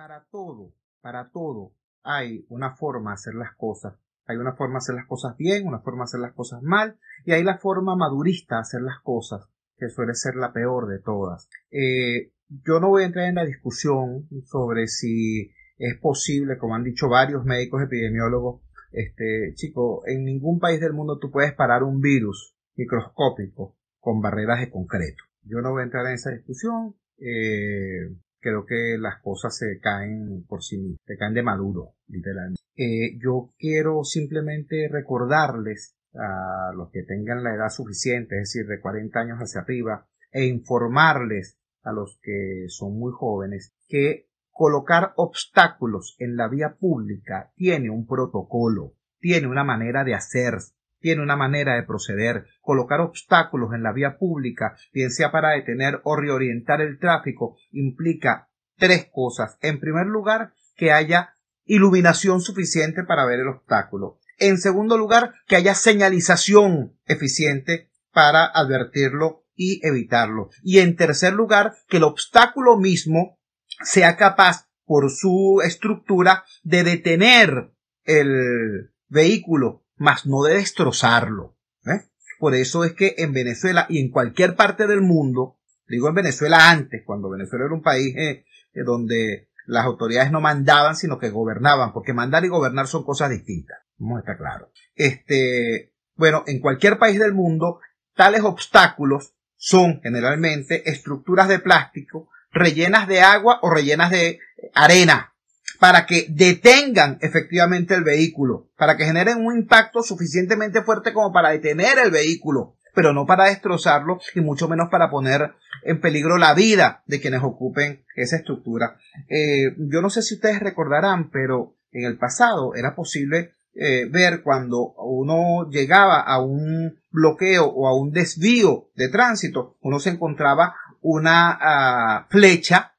para todo, para todo hay una forma de hacer las cosas. Hay una forma de hacer las cosas bien, una forma de hacer las cosas mal, y hay la forma madurista de hacer las cosas, que suele ser la peor de todas. Eh, yo no voy a entrar en la discusión sobre si es posible, como han dicho varios médicos epidemiólogos, este, chico, en ningún país del mundo tú puedes parar un virus microscópico con barreras de concreto. Yo no voy a entrar en esa discusión. Eh, creo que las cosas se caen por sí mismas, se caen de maduro, literalmente. Eh, yo quiero simplemente recordarles a los que tengan la edad suficiente, es decir, de 40 años hacia arriba, e informarles a los que son muy jóvenes que colocar obstáculos en la vía pública tiene un protocolo, tiene una manera de hacerse tiene una manera de proceder. Colocar obstáculos en la vía pública, bien sea para detener o reorientar el tráfico, implica tres cosas. En primer lugar, que haya iluminación suficiente para ver el obstáculo. En segundo lugar, que haya señalización eficiente para advertirlo y evitarlo. Y en tercer lugar, que el obstáculo mismo sea capaz por su estructura de detener el vehículo mas no de destrozarlo. ¿eh? Por eso es que en Venezuela y en cualquier parte del mundo, digo en Venezuela antes, cuando Venezuela era un país eh, eh, donde las autoridades no mandaban, sino que gobernaban, porque mandar y gobernar son cosas distintas. Vamos a estar claro. Este, bueno, en cualquier país del mundo, tales obstáculos son generalmente estructuras de plástico rellenas de agua o rellenas de arena, para que detengan efectivamente el vehículo, para que generen un impacto suficientemente fuerte como para detener el vehículo, pero no para destrozarlo y mucho menos para poner en peligro la vida de quienes ocupen esa estructura. Eh, yo no sé si ustedes recordarán, pero en el pasado era posible eh, ver cuando uno llegaba a un bloqueo o a un desvío de tránsito, uno se encontraba una ah, flecha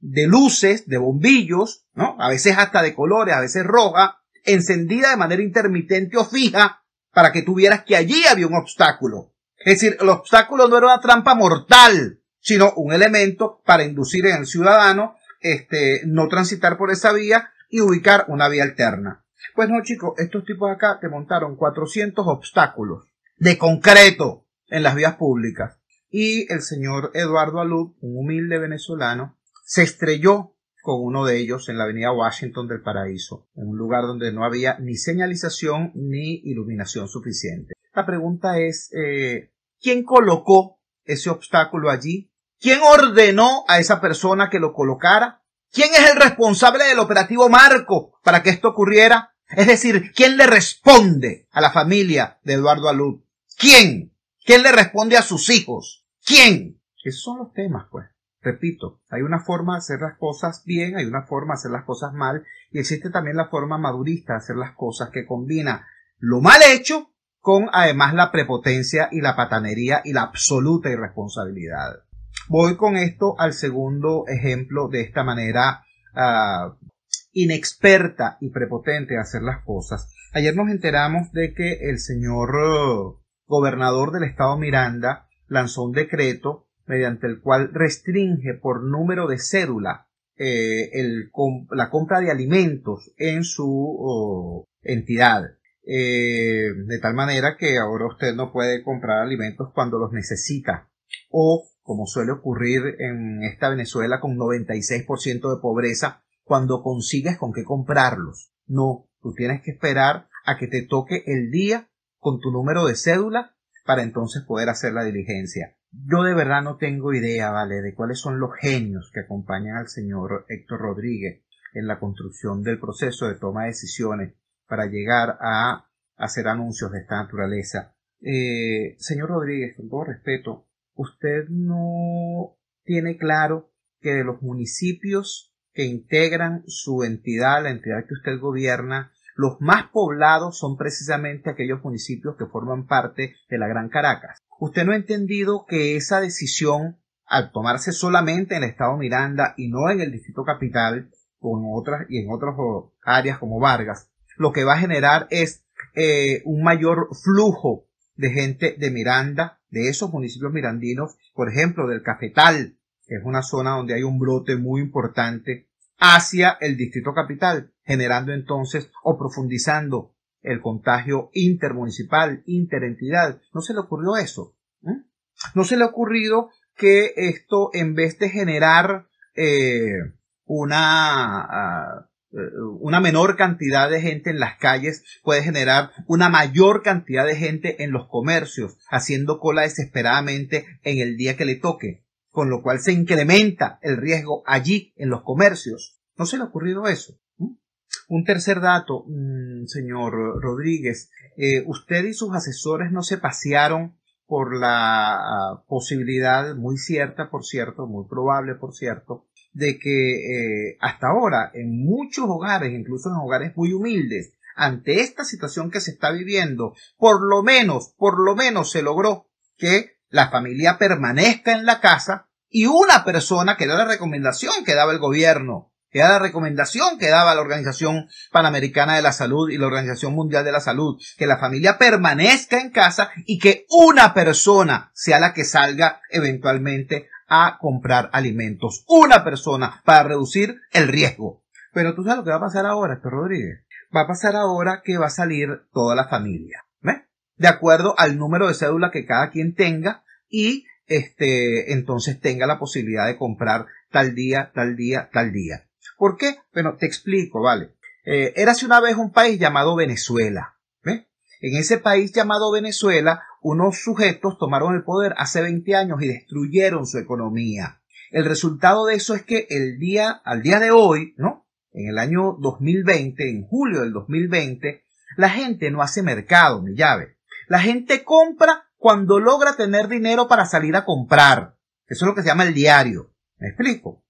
de luces, de bombillos, ¿no? A veces hasta de colores, a veces roja, encendida de manera intermitente o fija, para que tuvieras que allí había un obstáculo. Es decir, el obstáculo no era una trampa mortal, sino un elemento para inducir en el ciudadano este, no transitar por esa vía y ubicar una vía alterna. Pues no, chicos, estos tipos acá te montaron 400 obstáculos de concreto en las vías públicas. Y el señor Eduardo Alud, un humilde venezolano, se estrelló con uno de ellos en la avenida Washington del Paraíso, en un lugar donde no había ni señalización ni iluminación suficiente. La pregunta es, eh, ¿quién colocó ese obstáculo allí? ¿Quién ordenó a esa persona que lo colocara? ¿Quién es el responsable del operativo Marco para que esto ocurriera? Es decir, ¿quién le responde a la familia de Eduardo Alud? ¿Quién? ¿Quién le responde a sus hijos? ¿Quién? Esos son los temas, pues. Repito, hay una forma de hacer las cosas bien, hay una forma de hacer las cosas mal, y existe también la forma madurista de hacer las cosas que combina lo mal hecho con además la prepotencia y la patanería y la absoluta irresponsabilidad. Voy con esto al segundo ejemplo de esta manera ah, inexperta y prepotente de hacer las cosas. Ayer nos enteramos de que el señor oh, gobernador del estado Miranda lanzó un decreto mediante el cual restringe por número de cédula eh, la compra de alimentos en su entidad. Eh, de tal manera que ahora usted no puede comprar alimentos cuando los necesita. O, como suele ocurrir en esta Venezuela con 96% de pobreza, cuando consigues con qué comprarlos. No, tú tienes que esperar a que te toque el día con tu número de cédula para entonces poder hacer la diligencia. Yo de verdad no tengo idea, ¿vale?, de cuáles son los genios que acompañan al señor Héctor Rodríguez en la construcción del proceso de toma de decisiones para llegar a hacer anuncios de esta naturaleza. Eh, señor Rodríguez, con todo respeto, usted no tiene claro que de los municipios que integran su entidad, la entidad que usted gobierna, los más poblados son precisamente aquellos municipios que forman parte de la Gran Caracas. Usted no ha entendido que esa decisión, al tomarse solamente en el estado Miranda y no en el distrito capital con otras, y en otras áreas como Vargas, lo que va a generar es eh, un mayor flujo de gente de Miranda, de esos municipios mirandinos, por ejemplo, del Cafetal, que es una zona donde hay un brote muy importante, hacia el distrito capital, generando entonces o profundizando el contagio intermunicipal, interentidad. ¿No se le ocurrió eso? ¿eh? ¿No se le ha ocurrido que esto, en vez de generar eh, una, ah, eh, una menor cantidad de gente en las calles, puede generar una mayor cantidad de gente en los comercios, haciendo cola desesperadamente en el día que le toque? Con lo cual se incrementa el riesgo allí, en los comercios. ¿No se le ha ocurrido eso? Un tercer dato, mm, señor Rodríguez, eh, usted y sus asesores no se pasearon por la ah, posibilidad muy cierta, por cierto, muy probable, por cierto, de que eh, hasta ahora en muchos hogares, incluso en hogares muy humildes, ante esta situación que se está viviendo, por lo menos, por lo menos se logró que la familia permanezca en la casa y una persona, que era la recomendación que daba el gobierno, era la recomendación que daba la Organización Panamericana de la Salud y la Organización Mundial de la Salud, que la familia permanezca en casa y que una persona sea la que salga eventualmente a comprar alimentos. Una persona para reducir el riesgo. Pero tú sabes lo que va a pasar ahora, Rodríguez. Va a pasar ahora que va a salir toda la familia. ¿Ves? De acuerdo al número de cédula que cada quien tenga y este, entonces tenga la posibilidad de comprar tal día, tal día, tal día. ¿Por qué? Bueno, te explico, vale. Eh, érase una vez un país llamado Venezuela. En ese país llamado Venezuela, unos sujetos tomaron el poder hace 20 años y destruyeron su economía. El resultado de eso es que el día, al día de hoy, ¿no? En el año 2020, en julio del 2020, la gente no hace mercado, mi llave. La gente compra cuando logra tener dinero para salir a comprar. Eso es lo que se llama el diario. ¿Me explico?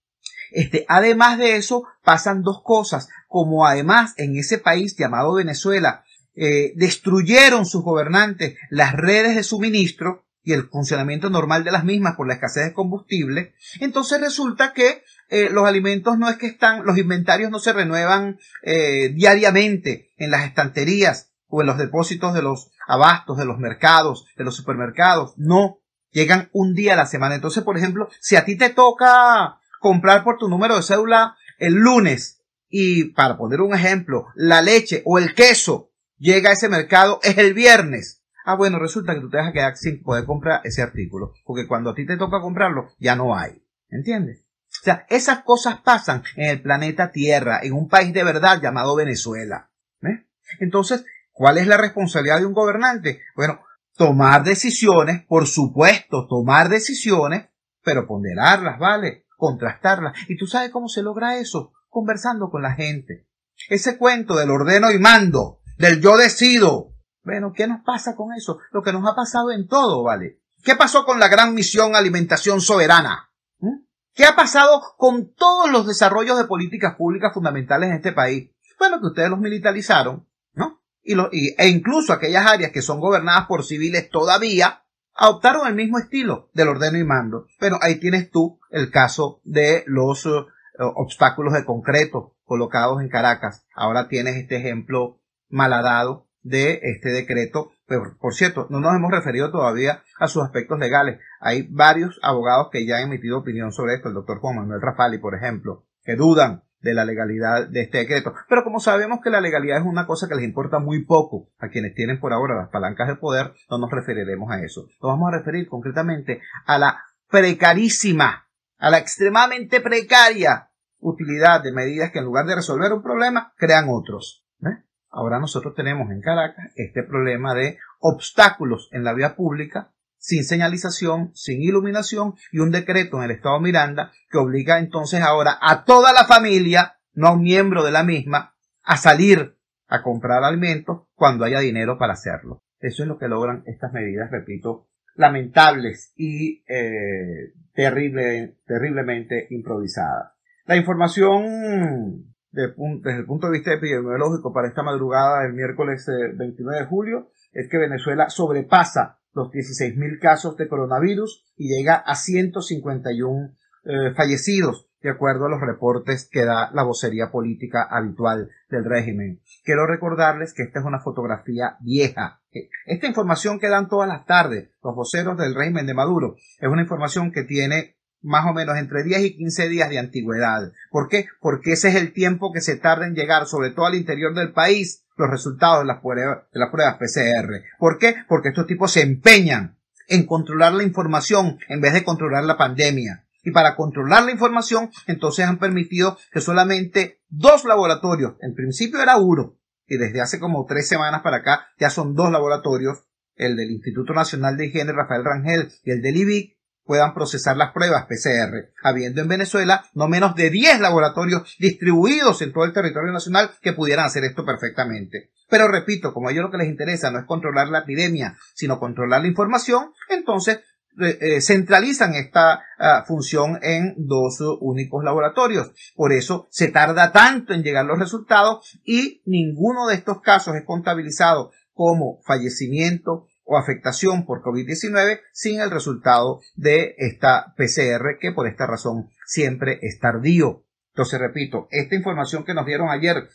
Este, además de eso, pasan dos cosas, como además en ese país llamado Venezuela, eh, destruyeron sus gobernantes las redes de suministro y el funcionamiento normal de las mismas por la escasez de combustible, entonces resulta que eh, los alimentos no es que están, los inventarios no se renuevan eh, diariamente en las estanterías o en los depósitos de los abastos, de los mercados, de los supermercados, no, llegan un día a la semana. Entonces, por ejemplo, si a ti te toca comprar por tu número de cédula el lunes y, para poner un ejemplo, la leche o el queso llega a ese mercado es el viernes. Ah, bueno, resulta que tú te vas a quedar sin poder comprar ese artículo, porque cuando a ti te toca comprarlo, ya no hay. ¿Entiendes? O sea, esas cosas pasan en el planeta Tierra, en un país de verdad llamado Venezuela. ¿eh? Entonces, ¿cuál es la responsabilidad de un gobernante? Bueno, tomar decisiones, por supuesto, tomar decisiones, pero ponderarlas, ¿vale? Contrastarla ¿Y tú sabes cómo se logra eso? Conversando con la gente. Ese cuento del ordeno y mando, del yo decido. Bueno, ¿qué nos pasa con eso? Lo que nos ha pasado en todo, ¿vale? ¿Qué pasó con la gran misión alimentación soberana? ¿Mm? ¿Qué ha pasado con todos los desarrollos de políticas públicas fundamentales en este país? Bueno, que ustedes los militarizaron, ¿no? y e incluso aquellas áreas que son gobernadas por civiles todavía, adoptaron el mismo estilo del ordeno y mando. Pero ahí tienes tú el caso de los eh, obstáculos de concreto colocados en Caracas. Ahora tienes este ejemplo malhadado de este decreto. Pero, por cierto, no nos hemos referido todavía a sus aspectos legales. Hay varios abogados que ya han emitido opinión sobre esto, el doctor Juan Manuel Rafali, por ejemplo, que dudan de la legalidad de este decreto. Pero como sabemos que la legalidad es una cosa que les importa muy poco a quienes tienen por ahora las palancas de poder, no nos referiremos a eso. Nos vamos a referir concretamente a la precarísima a la extremadamente precaria utilidad de medidas que en lugar de resolver un problema crean otros. ¿eh? Ahora nosotros tenemos en Caracas este problema de obstáculos en la vía pública sin señalización, sin iluminación y un decreto en el estado Miranda que obliga entonces ahora a toda la familia, no a un miembro de la misma, a salir a comprar alimentos cuando haya dinero para hacerlo. Eso es lo que logran estas medidas, repito, lamentables y eh, terrible, terriblemente improvisadas. La información desde el punto de vista epidemiológico para esta madrugada del miércoles 29 eh, de julio es que Venezuela sobrepasa los 16.000 casos de coronavirus y llega a 151 eh, fallecidos, de acuerdo a los reportes que da la vocería política habitual del régimen. Quiero recordarles que esta es una fotografía vieja, esta información que dan todas las tardes los voceros del régimen de Maduro es una información que tiene más o menos entre 10 y 15 días de antigüedad. ¿Por qué? Porque ese es el tiempo que se tarda en llegar, sobre todo al interior del país, los resultados de las, pruebas, de las pruebas PCR. ¿Por qué? Porque estos tipos se empeñan en controlar la información en vez de controlar la pandemia. Y para controlar la información, entonces han permitido que solamente dos laboratorios, en principio era uno, y desde hace como tres semanas para acá ya son dos laboratorios, el del Instituto Nacional de Higiene Rafael Rangel y el del IBIC, puedan procesar las pruebas PCR, habiendo en Venezuela no menos de 10 laboratorios distribuidos en todo el territorio nacional que pudieran hacer esto perfectamente. Pero repito, como a ellos lo que les interesa no es controlar la epidemia, sino controlar la información, entonces eh, centralizan esta ah, función en dos únicos laboratorios. Por eso se tarda tanto en llegar los resultados y ninguno de estos casos es contabilizado como fallecimiento o afectación por COVID-19 sin el resultado de esta PCR que por esta razón siempre es tardío. Entonces, repito, esta información que nos dieron ayer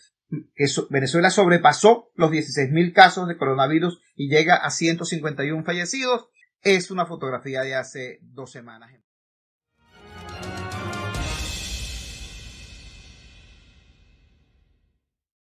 que Venezuela sobrepasó los 16.000 casos de coronavirus y llega a 151 fallecidos, es una fotografía de hace dos semanas.